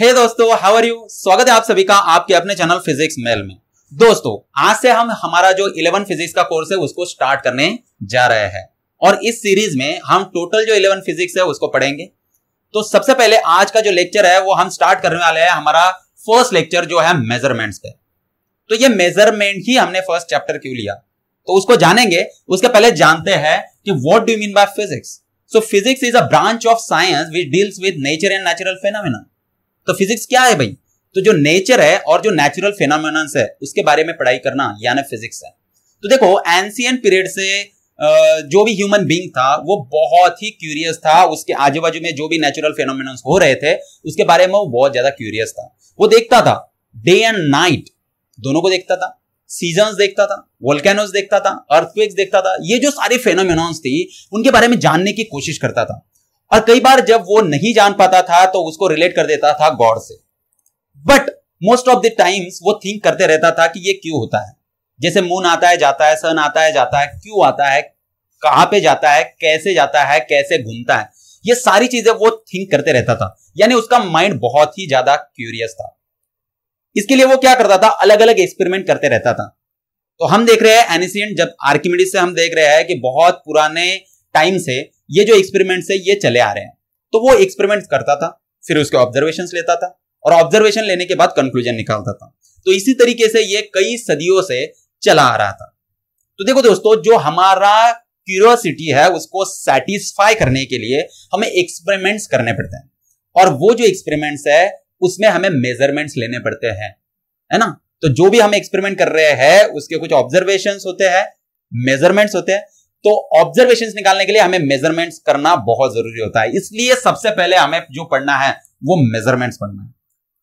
हे hey दोस्तों how are you स्वागत है आप सभी का आपके अपने चैनल फिजिक्स मेल में दोस्तों आज से हम हमारा जो इलेवन फिजिक्स का कोर्स है उसको स्टार्ट करने जा रहे हैं और इस सीरीज में हम टोटल जो इलेवन फिजिक्स है उसको पढ़ेंगे तो सबसे पहले आज का जो लेक्चर है वो हम स्टार्ट करने वाले हैं हमारा फर्स्ट लेक्चर जो है मेजरमेंट्स पे तो ये मेजरमेंट ही हमने फर्स्ट चैप्टर क्यों लिया तो उसको जानेंगे उसके पहले जानते हैं कि what do mean by physics so physics is a branch of science which deals with nature and natural phenomena तो फिजिक्स क्या है भाई तो जो नेचर है और जो नेचुरल फेनोमिन है उसके बारे में पढ़ाई करना यानी फिजिक्स है तो देखो एंशियन पीरियड से जो भी ह्यूमन बींग था वो बहुत ही क्यूरियस था उसके आजू बाजू में जो भी नेचुरल फेनोमिन हो रहे थे उसके बारे में वो बहुत ज्यादा क्यूरियस था वो देखता था डे एंड नाइट दोनों को देखता था सीजन देखता था वोल्केनोज देखता था अर्थक्वेक्स देखता था ये जो सारे फेनोमिन थी उनके बारे में जानने की कोशिश करता था और कई बार जब वो नहीं जान पाता था तो उसको रिलेट कर देता था गॉड से but most of the times वो थिंक करते रहता था कि ये क्यों होता है जैसे मून आता है जाता है सन आता है जाता है क्यों आता है कहां पे जाता है कैसे जाता है कैसे घूमता है ये सारी चीजें वो थिंक करते रहता था यानी उसका माइंड बहुत ही ज्यादा क्यूरियस था इसके लिए वो क्या करता था अलग अलग एक्सपेरिमेंट करते रहता था तो हम देख रहे हैं एनिसियंट जब आर्किमिडीज से हम देख रहे हैं कि बहुत पुराने टाइम से ये जो एक्सपेरिमेंट्स है ये चले आ रहे हैं तो वो एक्सपेरिमेंट करता था फिर उसके ऑब्जर्वेशन लेता था और ऑब्जर्वेशन लेने के बाद कंक्लूजन निकालता था तो इसी तरीके से ये कई सदियों से चला आ रहा था तो देखो दोस्तों जो हमारा क्यूरियोसिटी है उसको सेटिस्फाई करने के लिए हमें एक्सपेरिमेंट्स करने पड़ते हैं और वो जो एक्सपेरिमेंट्स है उसमें हमें मेजरमेंट्स लेने पड़ते हैं है ना तो जो भी हम एक्सपेरिमेंट कर रहे हैं उसके कुछ ऑब्जर्वेशन होते हैं मेजरमेंट्स होते हैं तो ऑब्जर्वेशन निकालने के लिए हमें मेजरमेंट्स करना बहुत जरूरी होता है इसलिए सबसे पहले हमें जो पढ़ना है वो मेजरमेंट्स पढ़ना है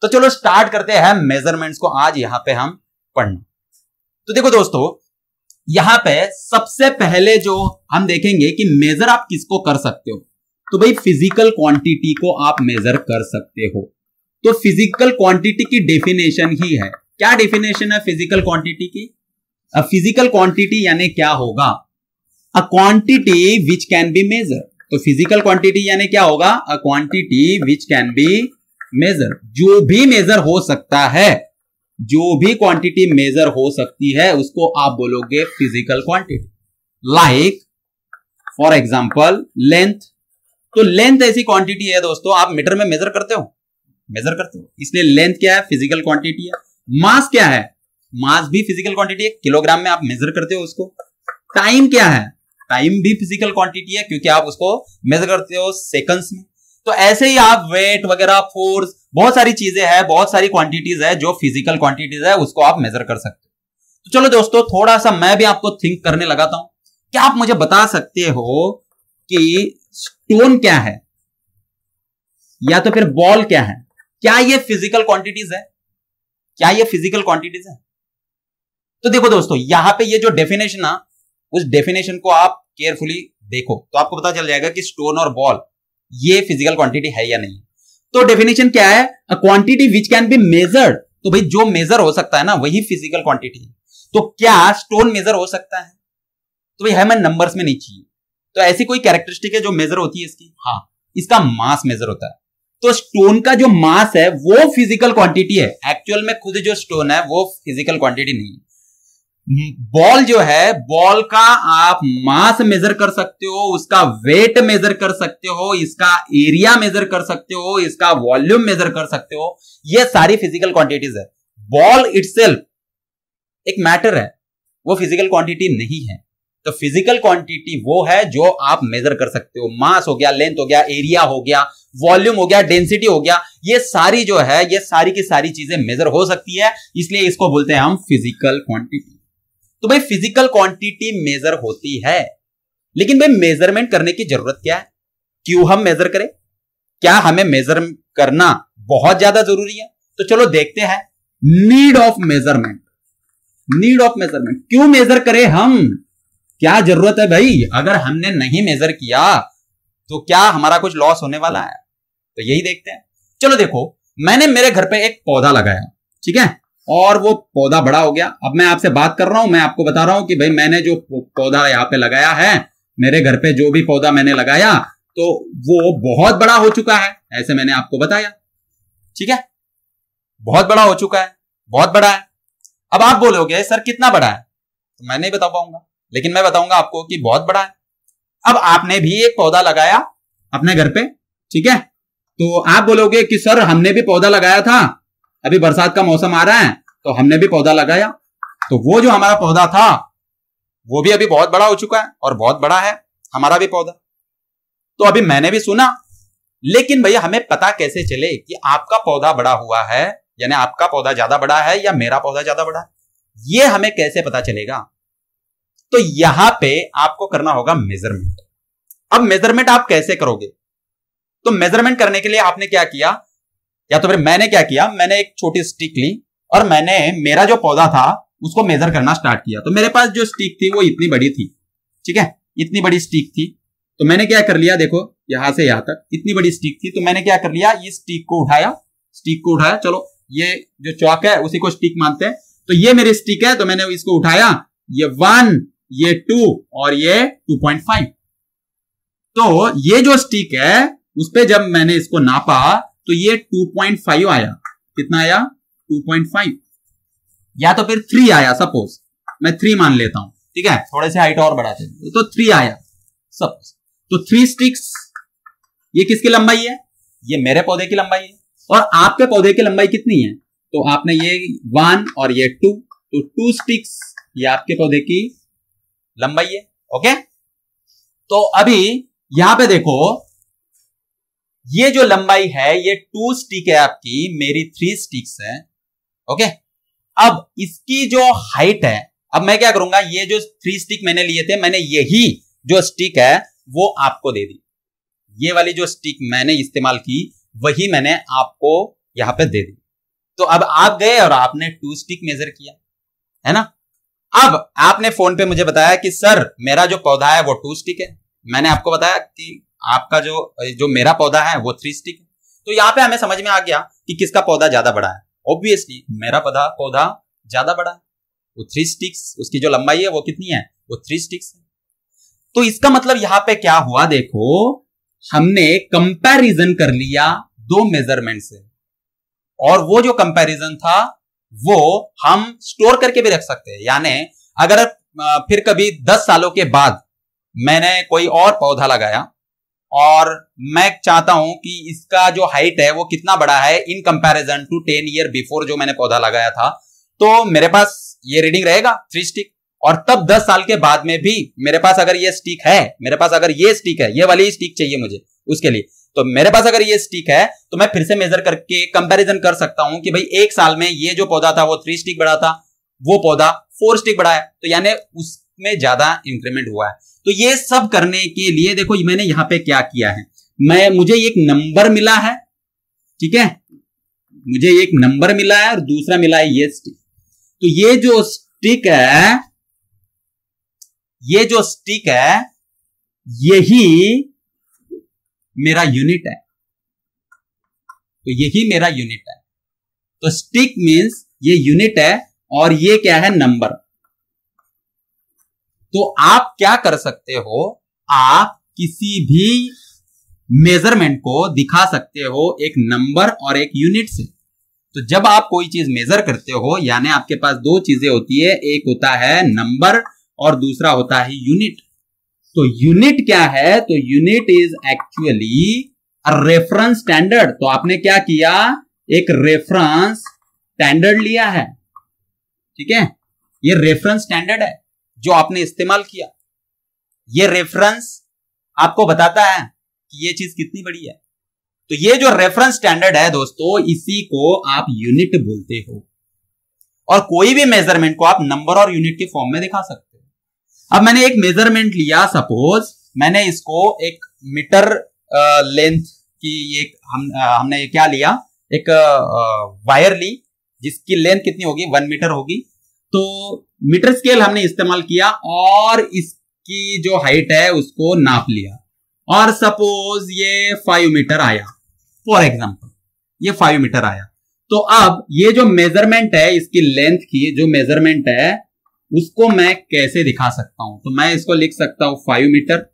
तो चलो स्टार्ट करते हैं मेजरमेंट्स को आज यहां पे हम पढ़ना तो देखो दोस्तों यहां पे सबसे पहले जो हम देखेंगे कि मेजर आप किसको कर सकते हो तो भाई फिजिकल क्वांटिटी को आप मेजर कर सकते हो तो फिजिकल क्वांटिटी की डेफिनेशन ही है क्या डेफिनेशन है फिजिकल क्वांटिटी की फिजिकल क्वांटिटी यानी क्या होगा a quantity which can be measure तो फिजिकल क्वांटिटी यानी क्या होगा a quantity which can be measure जो भी मेजर हो सकता है जो भी क्वांटिटी मेजर हो सकती है उसको आप बोलोगे physical quantity like for example length तो लेंथ ऐसी क्वांटिटी है दोस्तों आप मीटर में मेजर करते हो मेजर करते हो इसलिए लेंथ क्या है फिजिकल क्वांटिटी है मास क्या है मास भी फिजिकल क्वांटिटी है किलोग्राम में आप मेजर करते हो उसको टाइम क्या है टाइम भी फिजिकल क्वांटिटी है क्योंकि आप उसको मेजर करते हो सेकंड्स में तो ऐसे ही आप वेट वगैरह फोर्स बहुत सारी चीजें हैं बहुत सारी क्वांटिटीज है जो फिजिकल क्वांटिटीज है उसको आप मेजर कर सकते हो तो चलो दोस्तों थोड़ा सा मैं भी आपको थिंक करने लगाता हूं क्या आप मुझे बता सकते हो कि स्टोन क्या है या तो फिर बॉल क्या है क्या ये फिजिकल क्वांटिटीज है क्या ये फिजिकल क्वांटिटीज है तो देखो दोस्तों यहां पे ये जो डेफिनेशन है उस डेफिनेशन को आप केयरफुली देखो तो आपको पता चल जाएगा कि स्टोन और बॉल ये फिजिकल क्वांटिटी है या नहीं तो डेफिनेशन क्या है a quantity which can be measured तो भाई जो मेजर हो सकता है ना वही फिजिकल क्वांटिटी है तो क्या स्टोन मेजर हो सकता है तो भाई हमें नंबर्स में नहीं चाहिए तो ऐसी कोई कैरेक्टरिस्टिक है जो मेजर होती है इसकी हाँ इसका मास मेजर होता है तो स्टोन का जो मास है वो फिजिकल क्वांटिटी है एक्चुअल में खुद जो स्टोन है वो फिजिकल क्वांटिटी नहीं है बॉल जो है बॉल का आप मास मेजर कर सकते हो उसका वेट मेजर कर सकते हो इसका एरिया मेजर कर सकते हो इसका वॉल्यूम मेजर कर सकते हो ये सारी फिजिकल क्वांटिटीज है बॉल इट एक मैटर है वो फिजिकल क्वांटिटी नहीं है तो फिजिकल क्वांटिटी वो है जो आप मेजर कर सकते हो मास हो गया लेंथ हो गया एरिया हो गया वॉल्यूम हो गया डेंसिटी हो गया ये सारी जो है ये सारी की सारी चीजें मेजर हो सकती है इसलिए इसको बोलते हैं हम फिजिकल क्वांटिटी तो भाई फिजिकल क्वांटिटी मेजर होती है लेकिन भाई मेजरमेंट करने की जरूरत क्या है क्यों हम मेजर करें क्या हमें मेजर करना बहुत ज्यादा जरूरी है तो चलो देखते हैं need of measurement need of measurement क्यों मेजर करें हम क्या जरूरत है भाई अगर हमने नहीं मेजर किया तो क्या हमारा कुछ लॉस होने वाला है तो यही देखते हैं चलो देखो मैंने मेरे घर पे एक पौधा लगाया ठीक है और वो पौधा बड़ा हो गया अब मैं आपसे बात कर रहा हूं मैं आपको बता रहा हूं कि भाई मैंने जो पौधा यहाँ पे लगाया है मेरे घर पे जो भी पौधा मैंने लगाया तो वो बहुत बड़ा हो चुका है ऐसे मैंने आपको बताया ठीक है बहुत बड़ा हो चुका है बहुत बड़ा है अब आप बोलोगे सर कितना बड़ा है तो मैं नहीं बता पाऊंगा लेकिन मैं बताऊंगा आपको कि बहुत बड़ा है अब आपने भी एक पौधा लगाया अपने घर पे ठीक है तो आप बोलोगे कि सर हमने भी पौधा लगाया था अभी बरसात का मौसम आ रहा है तो हमने भी पौधा लगाया तो वो जो हमारा पौधा था वो भी अभी बहुत बड़ा हो चुका है और बहुत बड़ा है हमारा भी पौधा तो अभी मैंने भी सुना लेकिन भैया हमें पता कैसे चले कि आपका पौधा बड़ा हुआ है यानी आपका पौधा ज्यादा बड़ा है या मेरा पौधा ज्यादा बड़ा है ये हमें कैसे पता चलेगा तो यहां पे आपको करना होगा मेजरमेंट अब मेजरमेंट आप कैसे करोगे तो मेजरमेंट करने के लिए आपने क्या किया या तो फिर मैंने क्या किया मैंने एक छोटी स्टिक ली और मैंने मेरा जो पौधा था उसको मेजर करना स्टार्ट किया तो मेरे पास जो स्टिक थी वो इतनी बड़ी थी ठीक है इतनी बड़ी स्टिक थी तो मैंने क्या कर लिया देखो यहां से यहां तक इतनी बड़ी स्टिक थी तो मैंने क्या कर लिया ये स्टिक को उठाया स्टिक को उठाया चलो ये जो चौक है उसी को स्टिक मानते हैं तो ये मेरी स्टिक है तो मैंने इसको उठाया ये वन ये टू और ये टू पॉइंट फाइव तो ये जो स्टिक है उस पर जब मैंने इसको नापा तो ये 2.5 आया कितना आया 2.5 या तो फिर थ्री आया सपोज मैं थ्री मान लेता हूं ठीक है थोड़े से हाइट और बढ़ाते हैं तो 3 आया सपोज तो 3 स्टिक्स ये किसकी लंबाई है ये मेरे पौधे की लंबाई है और आपके पौधे की लंबाई कितनी है तो आपने ये वन और ये टू तो टू स्टिक्स ये आपके पौधे की लंबाई है ओके तो अभी यहां पे देखो ये जो लंबाई है ये टू स्टिक है आपकी मेरी थ्री स्टिक्स है ओके अब इसकी जो हाइट है अब मैं क्या करूंगा ये जो थ्री स्टिक मैंने लिए थे मैंने यही जो स्टिक है वो आपको दे दी ये वाली जो स्टिक मैंने इस्तेमाल की वही मैंने आपको यहां पे दे दी तो अब आप गए और आपने टू स्टिक मेजर किया है ना अब आपने फोन पे मुझे बताया कि सर मेरा जो पौधा है वो टू स्टिक है मैंने आपको बताया कि आपका जो जो मेरा पौधा है वो थ्री स्टिक तो यहाँ पे हमें समझ में आ गया कि किसका पौधा ज्यादा बड़ा है ऑब्वियसली मेरा पौधा पौधा ज्यादा बड़ा है वो थ्री स्टिक्स उसकी जो लंबाई है वो कितनी है वो थ्री स्टिक्स है तो इसका मतलब यहां पे क्या हुआ देखो हमने कंपैरिजन कर लिया दो मेजरमेंट से और वो जो कंपैरिजन था वो हम स्टोर करके भी रख सकते हैं यानी अगर फिर कभी दस सालों के बाद मैंने कोई और पौधा लगाया और मैं चाहता हूं कि इसका जो हाइट है वो कितना बड़ा है in comparison to ten year before जो मैंने पौधा लगाया था तो मेरे पास ये रीडिंग रहेगा थ्री स्टिक और तब दस साल के बाद में भी मेरे पास अगर ये स्टिक है मेरे पास अगर ये स्टिक है ये वाली स्टिक चाहिए मुझे उसके लिए तो मेरे पास अगर ये स्टिक है तो मैं फिर से मेजर करके कंपेरिजन कर सकता हूं कि भाई एक साल में ये जो पौधा था वो थ्री स्टिक बड़ा था वो पौधा फोर स्टिक बड़ा है तो यानी उस में ज्यादा इंक्रीमेंट हुआ है तो ये सब करने के लिए देखो मैंने यहां पे क्या किया है मैं मुझे एक नंबर मिला है ठीक है मुझे एक नंबर मिला है और दूसरा मिला है ये स्टिक तो ये जो स्टिक है ये जो स्टिक है यही मेरा यूनिट है तो यही मेरा यूनिट है तो स्टिक मीन्स ये यूनिट है और ये क्या है नंबर तो आप क्या कर सकते हो आप किसी भी मेजरमेंट को दिखा सकते हो एक नंबर और एक यूनिट से तो जब आप कोई चीज मेजर करते हो यानी आपके पास दो चीजें होती है एक होता है नंबर और दूसरा होता है यूनिट तो यूनिट क्या है तो unit is actually reference standard तो आपने क्या किया एक रेफरेंस स्टैंडर्ड लिया है ठीक है ये रेफरेंस स्टैंडर्ड है जो आपने इस्तेमाल किया ये रेफरेंस आपको बताता है कि ये चीज कितनी बड़ी है तो ये जो रेफरेंस स्टैंडर्ड है दोस्तों इसी को आप यूनिट बोलते हो और कोई भी मेजरमेंट को आप नंबर और यूनिट के फॉर्म में दिखा सकते हो अब मैंने एक मेजरमेंट लिया सपोज मैंने इसको एक मीटर लेंथ की एक हम हमने क्या लिया एक वायर ली जिसकी लेंथ कितनी होगी वन मीटर होगी तो मीटर स्केल हमने इस्तेमाल किया और इसकी जो हाइट है उसको नाप लिया और सपोज ये फाइव मीटर आया फॉर एग्जाम्पल ये फाइव मीटर आया तो अब ये जो मेजरमेंट है इसकी लेंथ की जो मेजरमेंट है उसको मैं कैसे दिखा सकता हूं तो मैं इसको लिख सकता हूं फाइव मीटर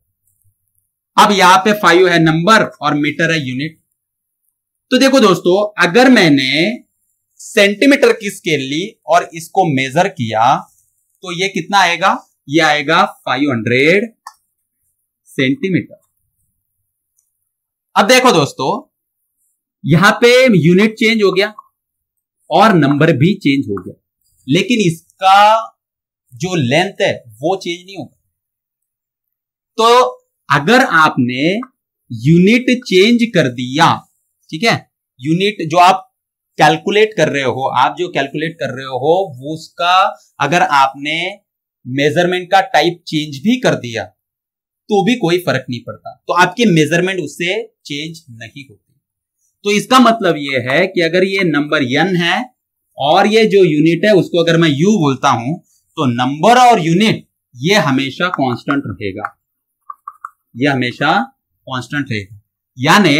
अब यहां पे फाइव है नंबर और मीटर है यूनिट तो देखो दोस्तों अगर मैंने सेंटीमीटर की स्केल ली और इसको मेजर किया तो ये कितना आएगा ये आएगा 500 सेंटीमीटर अब देखो दोस्तों यहां पे यूनिट चेंज हो गया और नंबर भी चेंज हो गया लेकिन इसका जो लेंथ है वो चेंज नहीं होगा तो अगर आपने यूनिट चेंज कर दिया ठीक है यूनिट जो आप कैलकुलेट कर रहे हो आप जो कैलकुलेट कर रहे हो वो उसका अगर आपने मेजरमेंट का टाइप चेंज भी कर दिया तो भी कोई फर्क नहीं पड़ता तो आपके मेजरमेंट उससे चेंज नहीं होती तो इसका मतलब यह है कि अगर ये नंबर यन है और ये जो यूनिट है उसको अगर मैं यू बोलता हूं तो नंबर और यूनिट ये हमेशा कांस्टेंट रहेगा ये हमेशा कांस्टेंट रहेगा यानी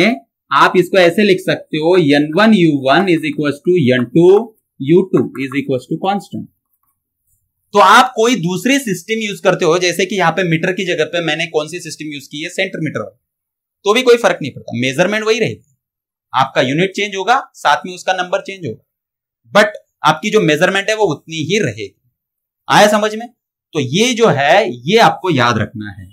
आप इसको ऐसे लिख सकते हो n one u one is equal to n two u two is equal to constant तो आप कोई दूसरी सिस्टम यूज करते हो जैसे कि यहां पे मीटर की जगह पे मैंने कौन सी सिस्टम यूज की है सेंटर मीटर तो भी कोई फर्क नहीं पड़ता मेजरमेंट वही रहेगा आपका यूनिट चेंज होगा साथ में उसका नंबर चेंज होगा बट आपकी जो मेजरमेंट है वो उतनी ही रहेगी आया समझ में तो ये जो है ये आपको याद रखना है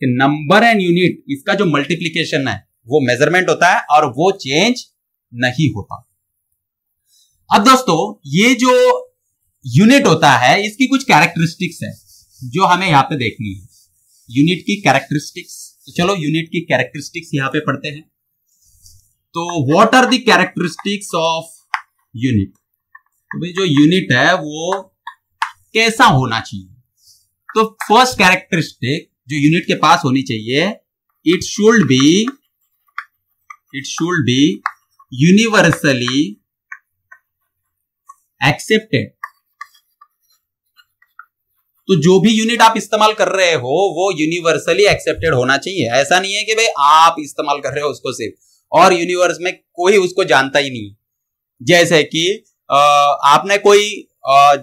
कि नंबर एंड यूनिट इसका जो मल्टीप्लीकेशन है वो मेजरमेंट होता है और वो चेंज नहीं होता अब दोस्तों ये जो यूनिट होता है इसकी कुछ कैरेक्टरिस्टिक्स है जो हमें यहां पे देखनी है यूनिट की कैरेक्टरिस्टिक्स तो चलो यूनिट की कैरेक्टरिस्टिक्स यहां पे पढ़ते हैं तो what are the characteristics of unit तो भाई जो यूनिट है वो कैसा होना चाहिए तो फर्स्ट कैरेक्टरिस्टिक जो यूनिट के पास होनी चाहिए it should be it should be universally accepted तो जो भी यूनिट आप इस्तेमाल कर रहे हो वो यूनिवर्सली एक्सेप्टेड होना चाहिए ऐसा नहीं है कि भाई आप इस्तेमाल कर रहे हो उसको सिर्फ और यूनिवर्स में कोई उसको जानता ही नहीं जैसे कि आपने कोई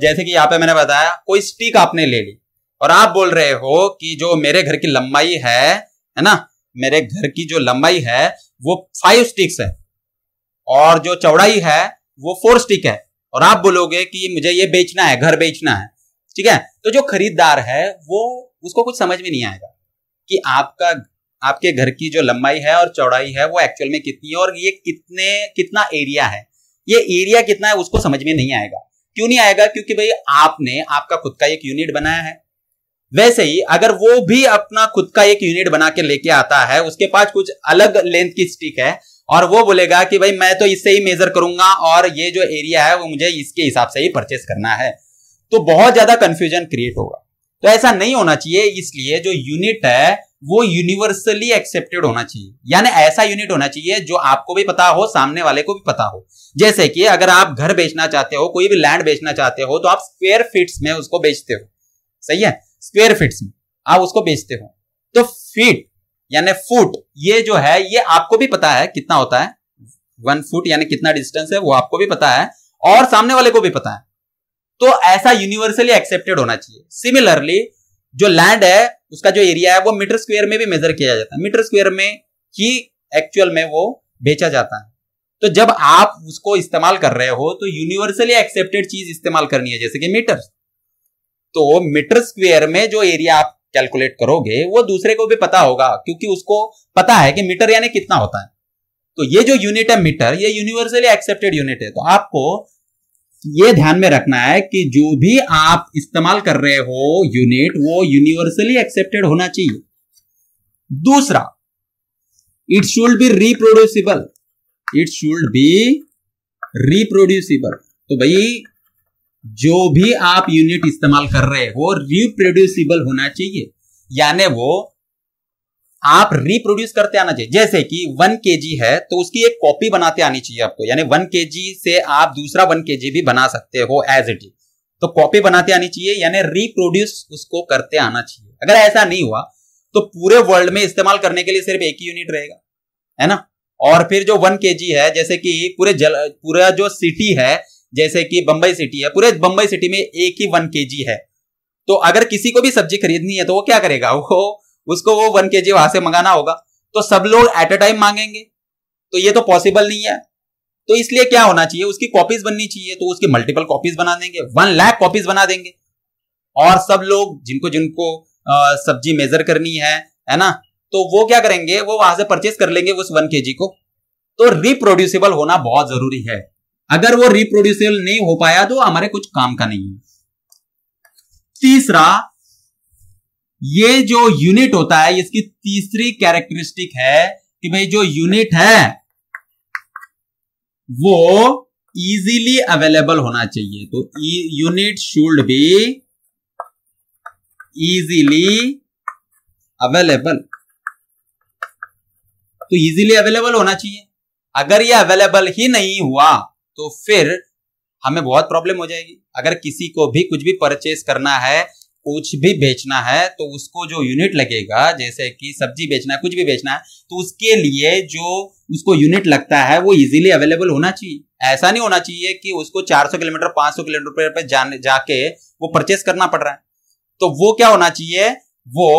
जैसे कि यहाँ पे मैंने बताया कोई स्टिक आपने ले ली और आप बोल रहे हो कि जो मेरे घर की लंबाई है है ना मेरे घर की जो लंबाई है वो फाइव स्टिक्स है और जो चौड़ाई है वो फोर स्टिक है और आप बोलोगे कि मुझे ये बेचना है घर बेचना है ठीक है तो जो खरीददार है वो उसको कुछ समझ में नहीं आएगा कि आपका आपके घर की जो लंबाई है और चौड़ाई है वो एक्चुअल में कितनी है और ये कितने कितना एरिया है ये एरिया कितना है उसको समझ में नहीं आएगा क्यों नहीं आएगा क्योंकि भाई आपने आपका खुद का एक यूनिट बनाया है वैसे ही अगर वो भी अपना खुद का एक यूनिट बना के लेके आता है उसके पास कुछ अलग लेंथ की स्टिक है और वो बोलेगा कि भाई मैं तो इससे ही मेजर करूंगा और ये जो एरिया है वो मुझे इसके हिसाब से ही परचेस करना है तो बहुत ज्यादा कंफ्यूजन क्रिएट होगा तो ऐसा नहीं होना चाहिए इसलिए जो यूनिट है वो यूनिवर्सली एक्सेप्टेड होना चाहिए यानी ऐसा यूनिट होना चाहिए जो आपको भी पता हो सामने वाले को भी पता हो जैसे कि अगर आप घर बेचना चाहते हो कोई भी लैंड बेचना चाहते हो तो आप स्क्वेयर फीट्स में उसको बेचते हो सही है स्क्वेयर फीट में आप उसको बेचते हो तो फीट यानी फुट ये जो है ये आपको भी पता है कितना होता है वन फुट यानी कितना डिस्टेंस है वो आपको भी पता है और सामने वाले को भी पता है तो ऐसा यूनिवर्सली एक्सेप्टेड होना चाहिए सिमिलरली जो लैंड है उसका जो एरिया है वो मीटर स्क्वेयर में भी मेजर किया जाता है मीटर स्क्वेयर में ही एक्चुअल में वो बेचा जाता है तो जब आप उसको इस्तेमाल कर रहे हो तो यूनिवर्सली एक्सेप्टेड चीज इस्तेमाल करनी है जैसे कि मीटर तो मीटर स्क्वेयर में जो एरिया आप कैलकुलेट करोगे वो दूसरे को भी पता होगा क्योंकि उसको पता है कि मीटर यानी कितना होता है तो ये जो यूनिट है मीटर ये यूनिवर्सली एक्सेप्टेड यूनिट है तो आपको ये ध्यान में रखना है कि जो भी आप इस्तेमाल कर रहे हो यूनिट वो यूनिवर्सली एक्सेप्टेड होना चाहिए दूसरा it should be reproducible it should be reproducible तो भाई जो भी आप यूनिट इस्तेमाल कर रहे हो रिप्रोड्यूसिबल होना चाहिए यानी वो आप रिप्रोड्यूस करते आना चाहिए जैसे कि वन के है तो उसकी एक कॉपी बनाते आनी चाहिए आपको यानी वन के से आप दूसरा वन के भी बना सकते हो एज इट इज तो कॉपी बनाते आनी चाहिए यानी रिप्रोड्यूस उसको करते आना चाहिए अगर ऐसा नहीं हुआ तो पूरे वर्ल्ड में इस्तेमाल करने के लिए सिर्फ एक ही यूनिट रहेगा है ना और फिर जो वन के है जैसे कि पूरे जल पूरा जो सिटी है जैसे कि बंबई सिटी है पूरे बंबई सिटी में एक ही वन के है तो अगर किसी को भी सब्जी खरीदनी है तो वो क्या करेगा वो उसको वो वन के जी वहां से मंगाना होगा तो सब लोग एट अ टाइम मांगेंगे तो ये तो पॉसिबल नहीं है तो इसलिए क्या होना चाहिए उसकी कॉपीज बननी चाहिए तो उसकी मल्टीपल कॉपीज बना देंगे वन लाख कॉपीज बना देंगे और सब लोग जिनको जिनको सब्जी मेजर करनी है है ना तो वो क्या करेंगे वो वहां से परचेस कर लेंगे उस वन के को तो रिप्रोड्यूसेबल होना बहुत जरूरी है अगर वो रिप्रोड्यूसेबल नहीं हो पाया तो हमारे कुछ काम का नहीं है तीसरा ये जो यूनिट होता है इसकी तीसरी कैरेक्टरिस्टिक है कि भाई जो यूनिट है वो इजीली अवेलेबल होना चाहिए तो unit should be easily available तो इजीली अवेलेबल होना चाहिए अगर ये अवेलेबल ही नहीं हुआ तो फिर हमें बहुत प्रॉब्लम हो जाएगी अगर किसी को भी कुछ भी परचेस करना है कुछ भी बेचना है तो उसको जो यूनिट लगेगा जैसे कि सब्जी बेचना है कुछ भी बेचना है तो उसके लिए जो उसको यूनिट लगता है वो इजीली अवेलेबल होना चाहिए ऐसा नहीं होना चाहिए कि उसको 400 किलोमीटर 500 किलोमीटर पर जाने जाके वो परचेस करना पड़ रहा है तो वो क्या होना चाहिए वो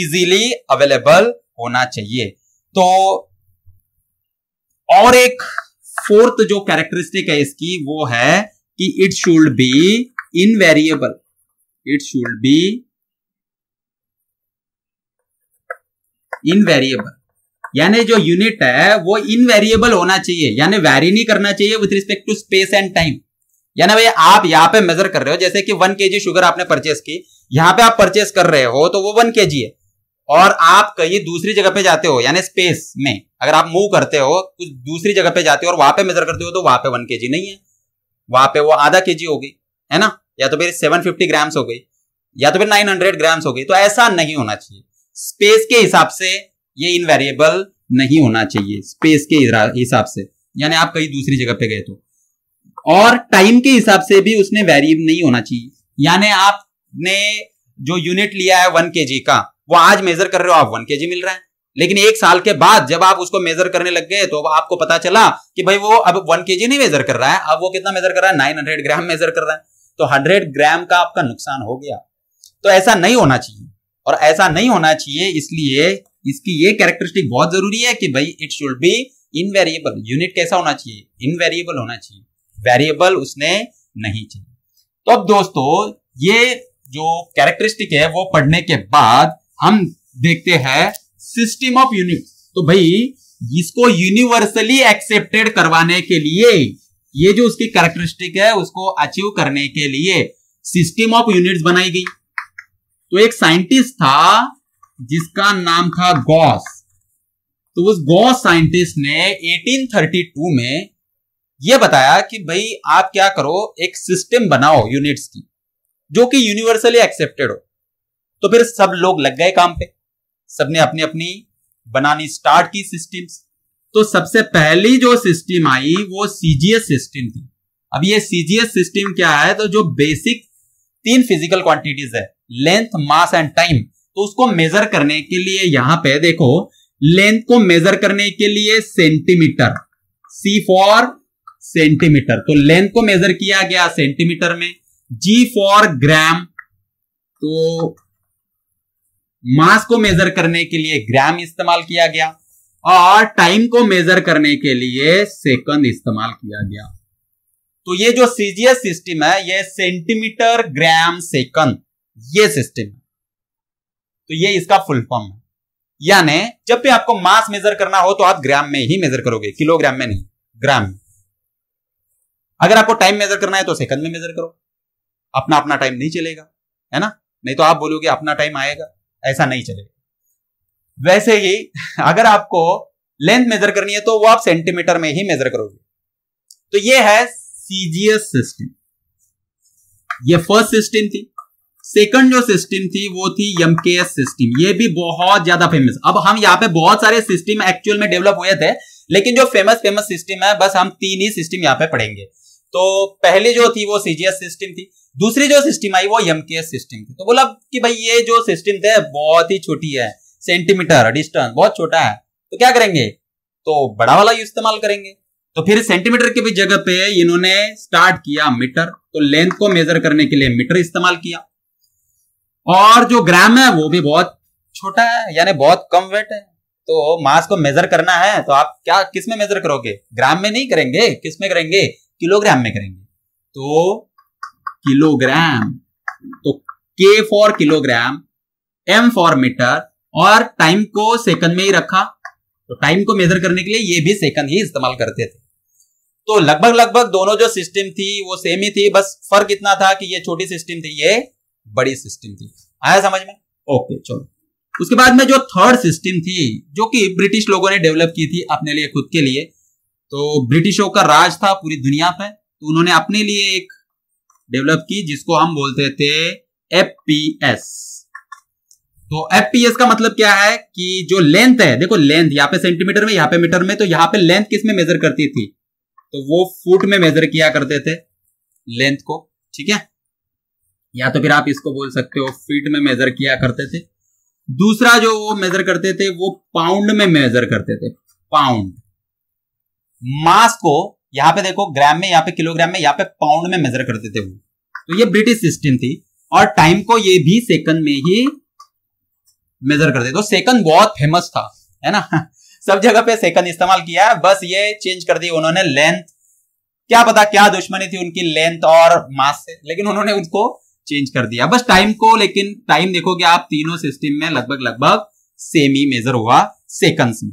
इजीली अवेलेबल होना चाहिए तो और एक फोर्थ जो कैरेक्टरिस्टिक है इसकी वो है कि it should be invariable it should be invariable यानी जो यूनिट है वो इनवेरिएबल होना चाहिए यानी वेरी नहीं करना चाहिए with respect to space and time यानी भाई आप यहां पे मेजर कर रहे हो जैसे कि वन के शुगर आपने परचेस की यहां पे आप परचेस कर रहे हो तो वो वन के है और आप कहीं दूसरी जगह पे जाते हो यानी स्पेस में अगर आप मूव करते हो कुछ दूसरी जगह पे जाते हो और वहां पे मेजर करते हो तो वहां पे वन के नहीं है वहां पे वो आधा के हो गई है ना या तो फिर सेवन फिफ्टी ग्राम्स हो गई या तो फिर नाइन हंड्रेड ग्राम्स हो गई तो ऐसा नहीं होना चाहिए स्पेस के हिसाब से ये इनवेरिएबल नहीं होना चाहिए स्पेस के हिसाब से यानी आप कहीं दूसरी जगह पे गए तो और टाइम के हिसाब से भी उसने वेरिएबल नहीं होना चाहिए यानी आपने जो यूनिट लिया है वन के का वो आज मेजर कर रहे हो आप वन के मिल रहा है लेकिन एक साल के बाद जब आप उसको मेजर करने लग गए तो आपको पता चला कि भाई वो अब वन के नहीं मेजर कर रहा है अब वो कितना मेजर कर रहा है नाइन हंड्रेड ग्राम मेजर कर रहा है तो हंड्रेड ग्राम का आपका नुकसान हो गया तो ऐसा नहीं होना चाहिए और ऐसा नहीं होना चाहिए इसलिए इसकी ये कैरेक्टरिस्टिक बहुत जरूरी है कि भाई it should be invariable unit कैसा होना चाहिए इनवेरिएबल होना चाहिए वेरिएबल उसने नहीं चाहिए तो अब दोस्तों ये जो कैरेक्टरिस्टिक है वो पढ़ने के बाद हम देखते हैं सिस्टम ऑफ यूनिट तो भाई इसको यूनिवर्सली एक्सेप्टेड करवाने के लिए ये जो उसकी कैरेक्टरिस्टिक है उसको अचीव करने के लिए सिस्टम ऑफ यूनिट्स बनाई गई तो एक साइंटिस्ट था जिसका नाम था गॉस तो उस गॉस साइंटिस्ट ने 1832 में यह बताया कि भाई आप क्या करो एक सिस्टम बनाओ यूनिट्स की जो कि यूनिवर्सली एक्सेप्टेड हो तो फिर सब लोग लग गए काम पे सबने अपनी अपनी बनानी स्टार्ट की सिस्टम्स तो सबसे पहली जो सिस्टम आई वो सीजीएस सिस्टम थी अब ये सीजीएस सिस्टम क्या है तो जो बेसिक तीन फिजिकल क्वांटिटीज है लेंथ मास एंड टाइम तो उसको मेजर करने के लिए यहां पे देखो लेंथ को मेजर करने के लिए सेंटीमीटर सी फॉर सेंटीमीटर तो लेंथ को मेजर किया गया सेंटीमीटर में जी फॉर ग्राम तो मास को मेजर करने के लिए ग्राम इस्तेमाल किया गया और टाइम को मेजर करने के लिए सेकंड इस्तेमाल किया गया तो ये जो सीजीएस सिस्टम है ये सेंटीमीटर ग्राम सेकंड ये सिस्टम तो ये इसका फुल फॉर्म है यानी जब भी आपको मास मेजर करना हो तो आप ग्राम में ही मेजर करोगे किलोग्राम में नहीं ग्राम में अगर आपको टाइम मेजर करना है तो सेकंड में मेजर करो अपना अपना टाइम नहीं चलेगा है ना नहीं तो आप बोलोगे अपना टाइम आएगा ऐसा नहीं चलेगा वैसे ही अगर आपको लेंथ मेजर करनी है तो वो आप सेंटीमीटर में ही मेजर करोगे तो ये है सीजीएस सिस्टम ये फर्स्ट सिस्टम थी सेकंड जो सिस्टम थी वो थी एमकेएस सिस्टम ये भी बहुत ज्यादा फेमस अब हम यहाँ पे बहुत सारे सिस्टम एक्चुअल में डेवलप हुए थे लेकिन जो फेमस फेमस सिस्टम है बस हम तीन ही सिस्टम यहाँ पे पढ़ेंगे तो पहले जो थी वो सीजीएस सिस्टम थी दूसरी जो सिस्टम आई वो एमकेएस सिस्टम थी तो बोला कि भाई ये जो सिस्टम थे बहुत ही छोटी है सेंटीमीटर डिस्टेंस बहुत छोटा है तो क्या करेंगे तो बड़ा वाला इस्तेमाल करेंगे तो फिर सेंटीमीटर की भी जगह पे इन्होंने स्टार्ट किया मीटर तो लेंथ को मेजर करने के लिए मीटर इस्तेमाल किया और जो ग्राम है वो भी बहुत छोटा है यानी बहुत कम वेट है तो मास को मेजर करना है तो आप क्या किसमें मेजर करोगे ग्राम में नहीं करेंगे किसमें करेंगे किलोग्राम में करेंगे तो किलोग्राम तो K for kilogram M for metre और टाइम को सेकंड में ही रखा तो टाइम को मेजर करने के लिए ये भी सेकंड ही इस्तेमाल करते थे तो लगभग लगभग दोनों जो सिस्टम थी वो सेम ही थी बस फर्क इतना था कि ये छोटी सिस्टम थी ये बड़ी सिस्टम थी आया समझ में ओके चलो उसके बाद में जो थर्ड सिस्टम थी जो कि ब्रिटिश लोगों ने डेवलप की थी अपने लिए खुद के लिए तो ब्रिटिशों का राज था पूरी दुनिया पर तो उन्होंने अपने लिए एक डेवलप की जिसको हम बोलते थे एफपीएस तो एफपीएस का मतलब क्या है कि जो लेंथ है देखो लेंथ यहां पे सेंटीमीटर में यहां पे मीटर में तो यहां पे लेंथ किस में मेजर करती थी तो वो फुट में मेजर किया करते थे लेंथ को ठीक है या तो फिर आप इसको बोल सकते हो फीट में मेजर किया करते थे दूसरा जो वो मेजर करते थे वो पाउंड में मेजर करते थे पाउंड मास को यहाँ पे देखो ग्राम में यहाँ पे किलोग्राम में यहाँ पे पाउंड में मेजर करते थे वो तो ये ब्रिटिश सिस्टम थी और टाइम को ये भी सेकंड में ही मेजर करते तो सेकंड बहुत फेमस था है ना सब जगह पे सेकंड इस्तेमाल किया है बस ये चेंज कर दी उन्होंने लेंथ क्या पता क्या दुश्मनी थी उनकी लेंथ और मास से लेकिन उन्होंने उसको चेंज कर दिया बस टाइम को लेकिन टाइम देखोगे आप तीनों सिस्टम में लगभग लगभग सेम ही मेजर हुआ सेकंड्स में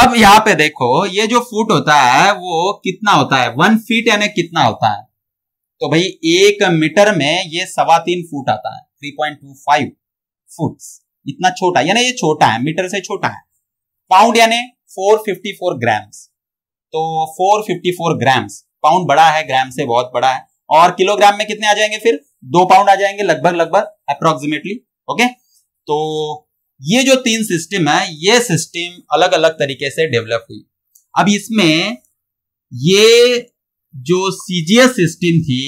अब यहाँ पे देखो ये जो फुट होता है वो कितना होता है वन फीट यानी कितना होता है तो भाई एक मीटर में ये सवा तीन फुट आता है three point two five foot इतना छोटा यानी ये छोटा है मीटर से छोटा है पाउंड यानी फोर फिफ्टी फोर ग्राम्स तो four fifty four grams pound बड़ा है ग्राम से बहुत बड़ा है और किलोग्राम में कितने आ जाएंगे फिर दो पाउंड आ जाएंगे लगभग लगभग अप्रोक्सीमेटली ओके तो ये जो तीन सिस्टम है ये सिस्टम अलग अलग तरीके से डेवलप हुई अब इसमें ये जो सीजीएस सिस्टम थी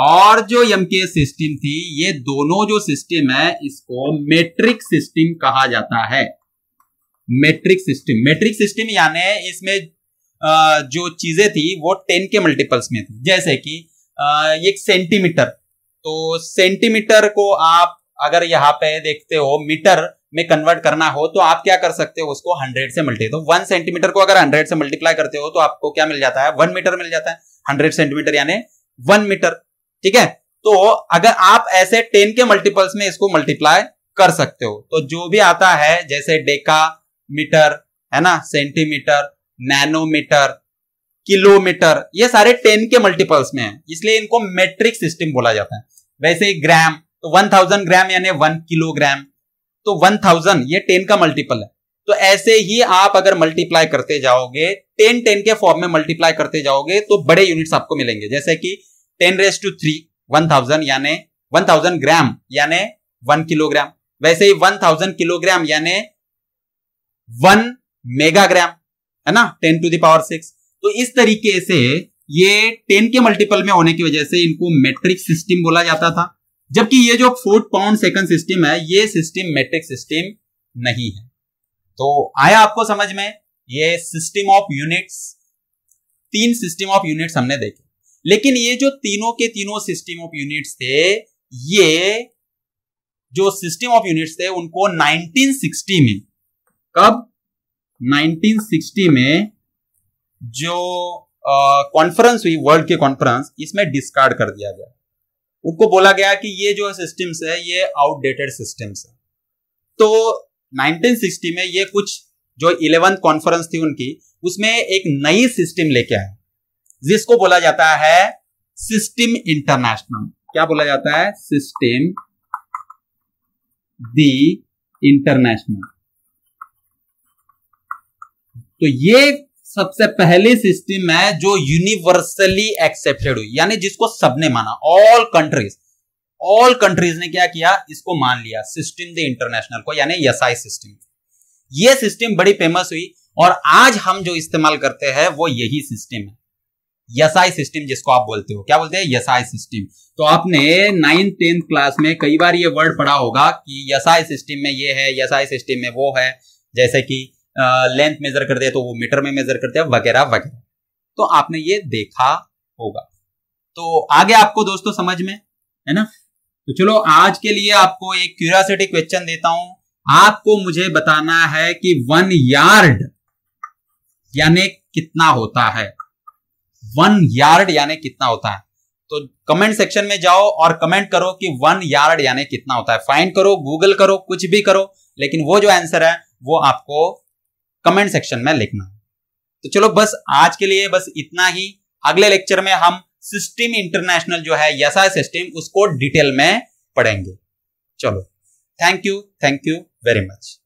और जो एमके सिस्टम थी ये दोनों जो सिस्टम है इसको मेट्रिक सिस्टम कहा जाता है मेट्रिक सिस्टम मेट्रिक सिस्टम यानी इसमें जो चीजें थी वो टेन के मल्टीपल्स में थी जैसे कि एक सेंटीमीटर तो सेंटीमीटर को आप अगर यहां पे देखते हो मीटर में कन्वर्ट करना हो तो आप क्या कर सकते हो उसको हंड्रेड से मल्टी तो वन सेंटीमीटर को अगर हंड्रेड से मल्टीप्लाई करते हो तो आपको क्या मिल जाता है वन मीटर मिल जाता है हंड्रेड सेंटीमीटर यानी वन मीटर ठीक है तो अगर आप ऐसे टेन के मल्टीपल्स में इसको मल्टीप्लाई कर सकते हो तो जो भी आता है जैसे डेका मीटर है ना सेंटीमीटर नैनोमीटर किलोमीटर ये सारे टेन के मल्टीपल्स में है इसलिए इनको मेट्रिक सिस्टम बोला जाता है वैसे ग्राम तो वन थाउजेंड ग्राम यानी वन किलोग्राम तो वन थाउजेंड ये टेन का मल्टीपल है तो ऐसे ही आप अगर मल्टीप्लाई करते जाओगे टेन टेन के फॉर्म में मल्टीप्लाई करते जाओगे तो बड़े यूनिट्स आपको मिलेंगे जैसे कि ten raise to three one thousand यानी वन थाउजेंड ग्राम यानी वन किलोग्राम वैसे ही वन थाउजेंड किलोग्राम यानी वन मेगाग्राम है ना टेन टू दावर सिक्स तो इस तरीके से ये टेन के मल्टीपल में होने की वजह से इनको मेट्रिक सिस्टम बोला जाता था जबकि ये जो फोर्थ पाउंड सेकंड सिस्टम है ये सिस्टम मेट्रिक सिस्टम नहीं है तो आया आपको समझ में ये सिस्टम ऑफ यूनिट्स तीन सिस्टम ऑफ यूनिट्स हमने देखे लेकिन ये जो तीनों के तीनों सिस्टम ऑफ यूनिट्स थे ये जो सिस्टम ऑफ यूनिट्स थे उनको 1960 में कब 1960 में जो कॉन्फ्रेंस हुई वर्ल्ड के कॉन्फ्रेंस इसमें डिस्कार्ड कर दिया गया उनको बोला गया कि ये जो सिस्टम्स है ये आउटडेटेड सिस्टम्स है तो 1960 में ये कुछ जो इलेवंथ कॉन्फ्रेंस थी उनकी उसमें एक नई सिस्टम लेके आए जिसको बोला जाता है सिस्टम इंटरनेशनल क्या बोला जाता है सिस्टम दी इंटरनेशनल तो ये सबसे पहली सिस्टम है जो यूनिवर्सली एक्सेप्टेड हुई यानी जिसको सबने माना ऑल कंट्रीज ऑल कंट्रीज ने क्या किया इसको मान लिया सिस्टम द इंटरनेशनल को यानी यसाई सिस्टम ये सिस्टम बड़ी फेमस हुई और आज हम जो इस्तेमाल करते हैं वो यही सिस्टम है आई सिस्टम जिसको आप बोलते हो क्या बोलते हैं यसाई सिस्टम तो आपने नाइन्थ टेंथ क्लास में कई बार ये वर्ड पढ़ा होगा कि आई सिस्टम में ये है आई सिस्टम में वो है जैसे कि लेंथ मेजर करते हैं तो वो मीटर में मेजर करते हैं वगैरह वगैरह तो आपने ये देखा होगा तो आगे आपको दोस्तों समझ में है ना तो चलो आज के लिए आपको एक क्यूरियासिटी क्वेश्चन देता हूं आपको मुझे बताना है कि वन यार्ड यानी कितना होता है वन यार्ड यानी कितना होता है तो कमेंट सेक्शन में जाओ और कमेंट करो कि वन यार्ड यानी कितना होता है फाइंड करो गूगल करो कुछ भी करो लेकिन वो जो आंसर है वो आपको कमेंट सेक्शन में लिखना तो चलो बस आज के लिए बस इतना ही अगले लेक्चर में हम सिस्टम इंटरनेशनल जो है यसा सिस्टम उसको डिटेल में पढ़ेंगे चलो thank you thank you very much